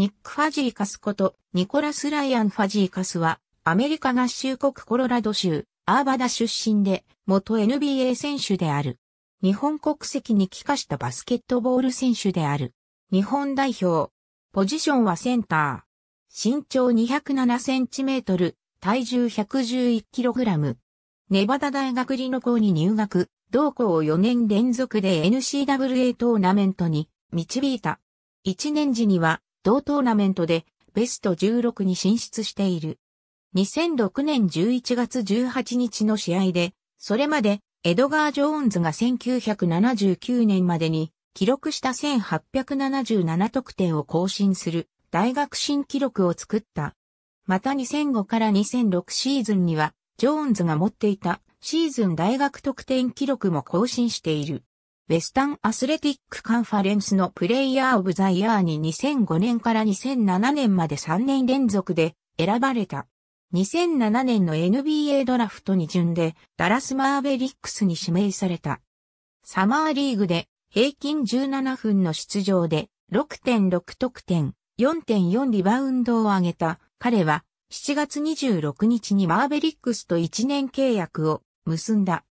ニック・ファジーカスこと、ニコラス・ライアン・ファジーカスは、アメリカ合衆国コロラド州、アーバダ出身で、元 NBA 選手である。日本国籍に帰化したバスケットボール選手である。日本代表。ポジションはセンター。身長207センチメートル、体重111キログラム。ネバダ大学リノ校に入学、同校を4年連続で n c w a トーナメントに導いた。1年時には同トーナメントでベスト16に進出している。2006年11月18日の試合で、それまでエドガー・ジョーンズが1979年までに記録した1877得点を更新する大学新記録を作った。また2005から2006シーズンには、ジョーンズが持っていたシーズン大学得点記録も更新している。ウェスタンアスレティックカンファレンスのプレイヤーオブザイヤーに2005年から2007年まで3年連続で選ばれた。2007年の NBA ドラフトに順でダラスマーベリックスに指名された。サマーリーグで平均17分の出場で6.6得点、4.4リバウンドを上げた彼は7月26日にマーベリックスと1年契約を結んだ。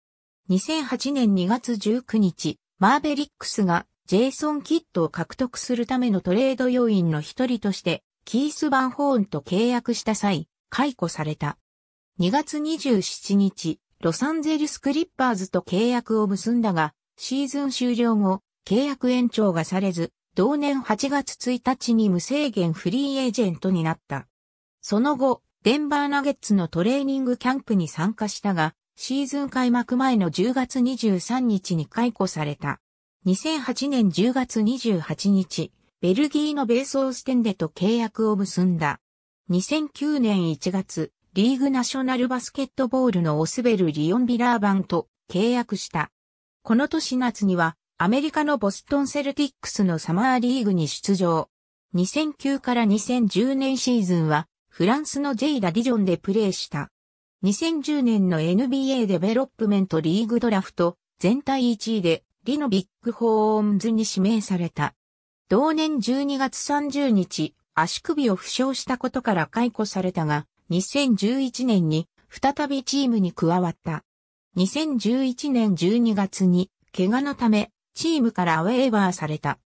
2008年2月19日、マーベリックスがジェイソン・キッドを獲得するためのトレード要員の一人として、キース・バンホーンと契約した際、解雇された。2月27日、ロサンゼルス・クリッパーズと契約を結んだが、シーズン終了後、契約延長がされず、同年8月1日に無制限フリーエージェントになった。その後、デンバーナゲッツのトレーニングキャンプに参加したが、シーズン開幕前の10月23日に解雇された。2008年10月28日、ベルギーのベースオーステンデと契約を結んだ。2009年1月、リーグナショナルバスケットボールのオスベル・リオン・ビラーバンと契約した。この年夏には、アメリカのボストンセルティックスのサマーリーグに出場。2009から2010年シーズンは、フランスのジェイ・ラディジョンでプレーした。2010年の NBA デベロップメントリーグドラフト全体1位でリノビッグホーンズに指名された。同年12月30日、足首を負傷したことから解雇されたが、2011年に再びチームに加わった。2011年12月に怪我のためチームからウェーバーされた。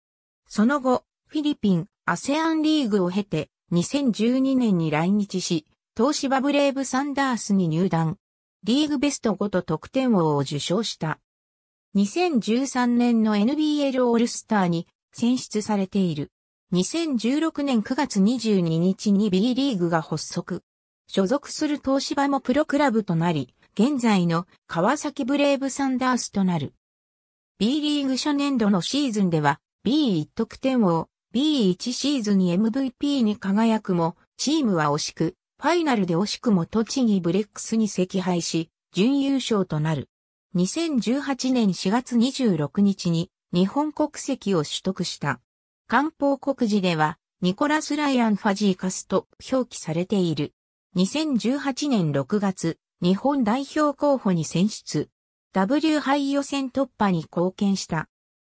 その後、フィリピン、アセアンリーグを経て2012年に来日し、東芝ブレイブサンダースに入団。リーグベスト5と得点王を受賞した。2013年の NBL オールスターに選出されている。2016年9月22日に B リーグが発足。所属する東芝もプロクラブとなり、現在の川崎ブレイブサンダースとなる。B リーグ初年度のシーズンでは B1 得点王、B1 シーズンに MVP に輝くも、チームは惜しくファイナルで惜しくも栃木ブレックスに惜敗し、準優勝となる。2018年4月26日に日本国籍を取得した。官報告示では、ニコラス・ライアン・ファジーカスと表記されている。2018年6月、日本代表候補に選出。W 杯予選突破に貢献した。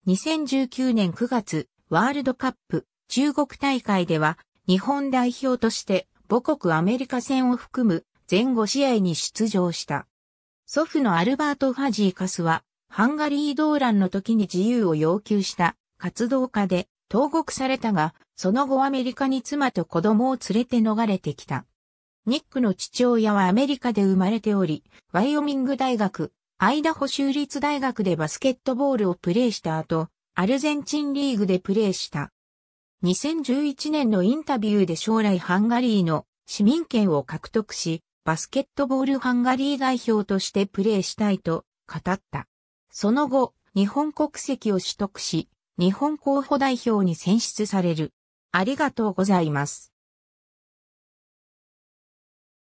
2019年9月、ワールドカップ中国大会では日本代表として母国アメリカ戦を含む前後試合に出場した。祖父のアルバート・ファジーカスは、ハンガリー動乱の時に自由を要求した活動家で、投獄されたが、その後アメリカに妻と子供を連れて逃れてきた。ニックの父親はアメリカで生まれており、ワイオミング大学、アイダホ州立大学でバスケットボールをプレーした後、アルゼンチンリーグでプレーした。2011年のインタビューで将来ハンガリーの市民権を獲得し、バスケットボールハンガリー代表としてプレーしたいと語った。その後、日本国籍を取得し、日本候補代表に選出される。ありがとうございます。